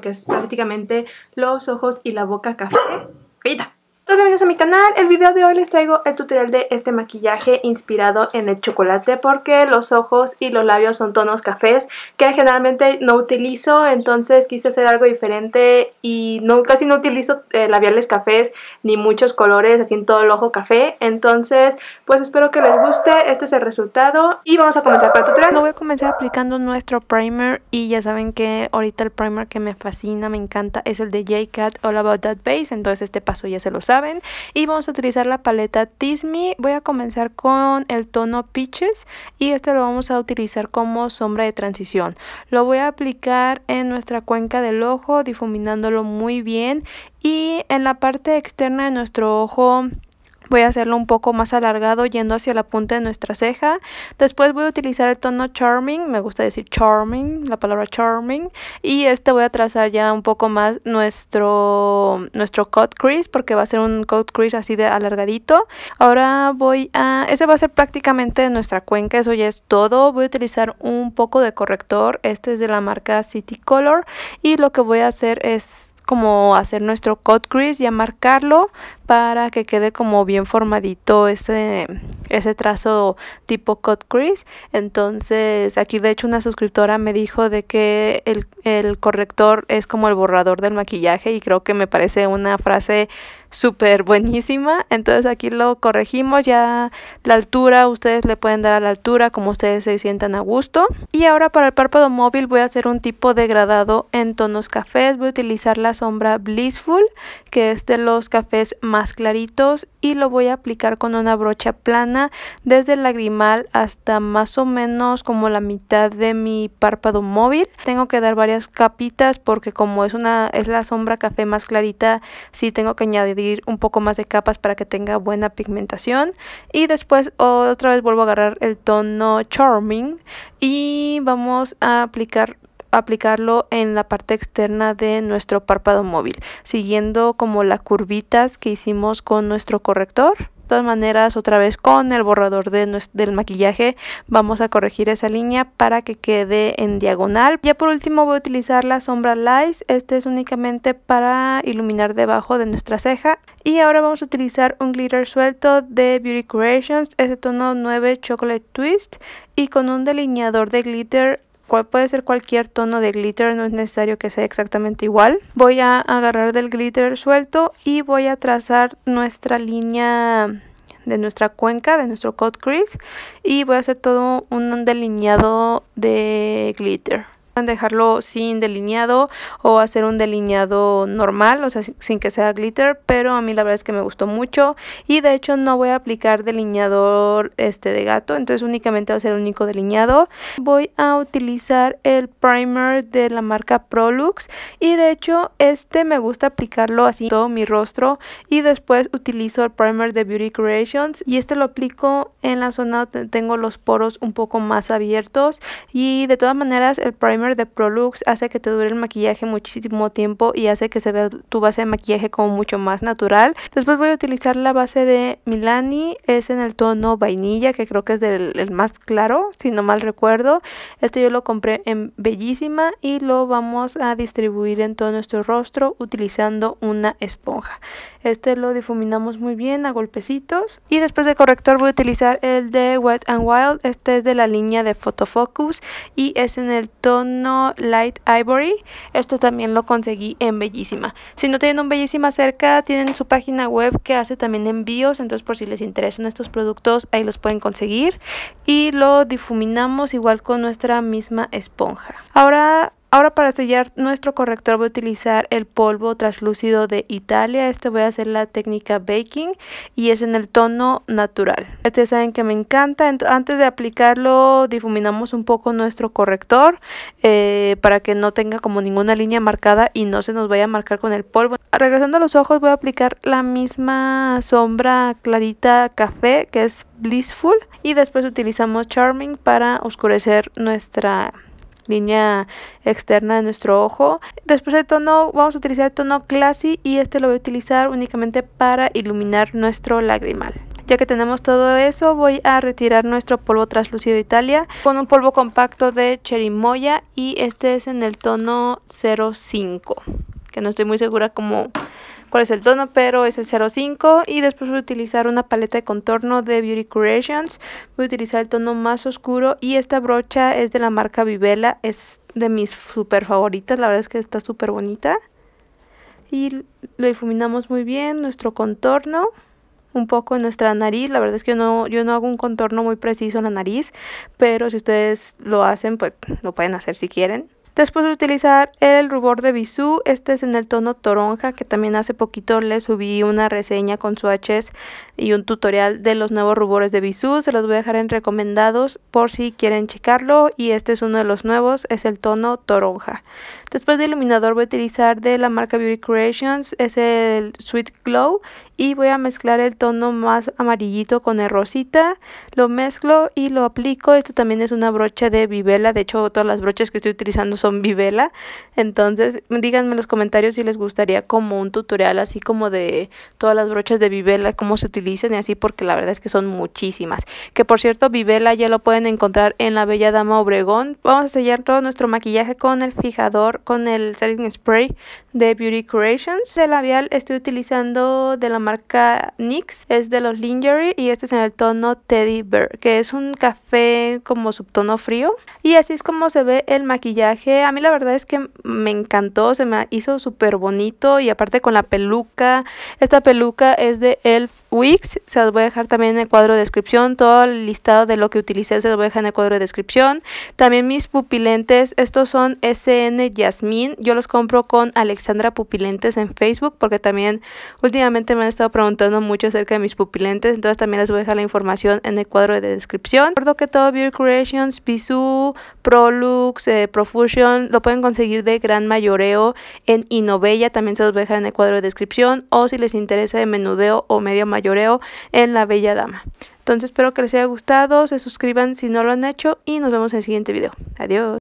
Que es prácticamente los ojos y la boca café. ¡Caída! bienvenidos a mi canal, el video de hoy les traigo el tutorial de este maquillaje inspirado en el chocolate porque los ojos y los labios son tonos cafés que generalmente no utilizo entonces quise hacer algo diferente y no, casi no utilizo eh, labiales cafés ni muchos colores así en todo el ojo café entonces pues espero que les guste, este es el resultado y vamos a comenzar con el tutorial. No voy a comenzar aplicando nuestro primer y ya saben que ahorita el primer que me fascina, me encanta es el de J-Cat All About That Base entonces este paso ya se lo saben. Y vamos a utilizar la paleta Tismi. Voy a comenzar con el tono Peaches y este lo vamos a utilizar como sombra de transición. Lo voy a aplicar en nuestra cuenca del ojo, difuminándolo muy bien. Y en la parte externa de nuestro ojo Voy a hacerlo un poco más alargado yendo hacia la punta de nuestra ceja. Después voy a utilizar el tono Charming, me gusta decir Charming, la palabra Charming. Y este voy a trazar ya un poco más nuestro, nuestro cut crease porque va a ser un cut crease así de alargadito. Ahora voy a... Ese va a ser prácticamente nuestra cuenca, eso ya es todo. Voy a utilizar un poco de corrector, este es de la marca City Color. Y lo que voy a hacer es como hacer nuestro cut crease, a marcarlo para que quede como bien formadito ese, ese trazo tipo cut crease. Entonces aquí de hecho una suscriptora me dijo de que el, el corrector es como el borrador del maquillaje y creo que me parece una frase súper buenísima. Entonces aquí lo corregimos ya la altura, ustedes le pueden dar a la altura como ustedes se sientan a gusto. Y ahora para el párpado móvil voy a hacer un tipo degradado en tonos cafés. Voy a utilizar la sombra Blissful que es de los cafés más más claritos y lo voy a aplicar con una brocha plana desde el lagrimal hasta más o menos como la mitad de mi párpado móvil. Tengo que dar varias capitas porque como es una es la sombra café más clarita, sí tengo que añadir un poco más de capas para que tenga buena pigmentación y después otra vez vuelvo a agarrar el tono Charming y vamos a aplicar aplicarlo en la parte externa de nuestro párpado móvil, siguiendo como las curvitas que hicimos con nuestro corrector. De todas maneras, otra vez con el borrador del maquillaje vamos a corregir esa línea para que quede en diagonal. Ya por último voy a utilizar la sombra Lice, Este es únicamente para iluminar debajo de nuestra ceja. Y ahora vamos a utilizar un glitter suelto de Beauty Creations. este tono 9 Chocolate Twist. Y con un delineador de glitter puede ser cualquier tono de glitter, no es necesario que sea exactamente igual. Voy a agarrar del glitter suelto y voy a trazar nuestra línea de nuestra cuenca, de nuestro cut crease y voy a hacer todo un delineado de glitter dejarlo sin delineado o hacer un delineado normal, o sea, sin que sea glitter, pero a mí la verdad es que me gustó mucho y de hecho no voy a aplicar delineador este de gato, entonces únicamente va a ser el único delineado. Voy a utilizar el primer de la marca Prolux y de hecho este me gusta aplicarlo así todo mi rostro y después utilizo el primer de Beauty Creations y este lo aplico en la zona donde tengo los poros un poco más abiertos y de todas maneras el primer de Prolux hace que te dure el maquillaje muchísimo tiempo y hace que se vea tu base de maquillaje como mucho más natural. Después voy a utilizar la base de Milani, es en el tono vainilla, que creo que es del, el más claro, si no mal recuerdo. Este yo lo compré en Bellísima y lo vamos a distribuir en todo nuestro rostro utilizando una esponja. Este lo difuminamos muy bien a golpecitos. Y después de corrector voy a utilizar el de Wet and Wild, este es de la línea de Photofocus y es en el tono Light Ivory. esto también lo conseguí en Bellísima. Si no tienen un Bellísima cerca, tienen su página web que hace también envíos. Entonces, por si les interesan estos productos, ahí los pueden conseguir. Y lo difuminamos igual con nuestra misma esponja. Ahora Ahora para sellar nuestro corrector voy a utilizar el polvo traslúcido de Italia. Este voy a hacer la técnica baking y es en el tono natural. Ustedes saben que me encanta. Antes de aplicarlo difuminamos un poco nuestro corrector eh, para que no tenga como ninguna línea marcada y no se nos vaya a marcar con el polvo. Regresando a los ojos voy a aplicar la misma sombra clarita café que es Blissful y después utilizamos Charming para oscurecer nuestra línea externa de nuestro ojo. Después de tono vamos a utilizar el tono Classy y este lo voy a utilizar únicamente para iluminar nuestro lagrimal. Ya que tenemos todo eso, voy a retirar nuestro polvo translúcido Italia con un polvo compacto de Cherimoya y este es en el tono 05, que no estoy muy segura cómo cuál es el tono, pero es el 05 y después voy a utilizar una paleta de contorno de Beauty Creations, voy a utilizar el tono más oscuro y esta brocha es de la marca Vivela, es de mis super favoritas, la verdad es que está súper bonita y lo difuminamos muy bien, nuestro contorno un poco en nuestra nariz. La verdad es que no, yo no hago un contorno muy preciso en la nariz, pero si ustedes lo hacen, pues lo pueden hacer si quieren. Después de utilizar el rubor de Bisú, este es en el tono toronja, que también hace poquito le subí una reseña con swatches y un tutorial de los nuevos rubores de Bisú. Se los voy a dejar en recomendados por si quieren checarlo y este es uno de los nuevos, es el tono toronja. Después de iluminador voy a utilizar de la marca Beauty Creations, es el Sweet Glow y voy a mezclar el tono más amarillito con el rosita, lo mezclo y lo aplico, esto también es una brocha de vivela, de hecho todas las brochas que estoy utilizando son vivela, entonces díganme en los comentarios si les gustaría como un tutorial así como de todas las brochas de vivela, cómo se utilizan y así porque la verdad es que son muchísimas, que por cierto vivela ya lo pueden encontrar en la Bella Dama Obregón, vamos a sellar todo nuestro maquillaje con el fijador, con el setting spray de Beauty Creations, de labial estoy utilizando de la marca NYX, es de los Lingerie y este es en el tono Teddy Bear, que es un café como subtono frío. Y así es como se ve el maquillaje. A mí la verdad es que me encantó, se me hizo súper bonito y aparte con la peluca. Esta peluca es de Elf Wix, se las voy a dejar también en el cuadro de descripción, todo el listado de lo que utilicé se los voy a dejar en el cuadro de descripción. También mis pupilentes, estos son SN Yasmin, yo los compro con Alexandra Pupilentes en Facebook porque también últimamente me han estado preguntando mucho acerca de mis pupilentes, entonces también les voy a dejar la información en el cuadro de descripción. Recuerdo que todo Beauty Creations, Bisú, Prolux, eh, Profusion lo pueden conseguir de gran mayoreo en Inovella. también se los voy a dejar en el cuadro de descripción, o si les interesa de menudeo o medio mayoreo en La Bella Dama. Entonces espero que les haya gustado, se suscriban si no lo han hecho y nos vemos en el siguiente video. Adiós.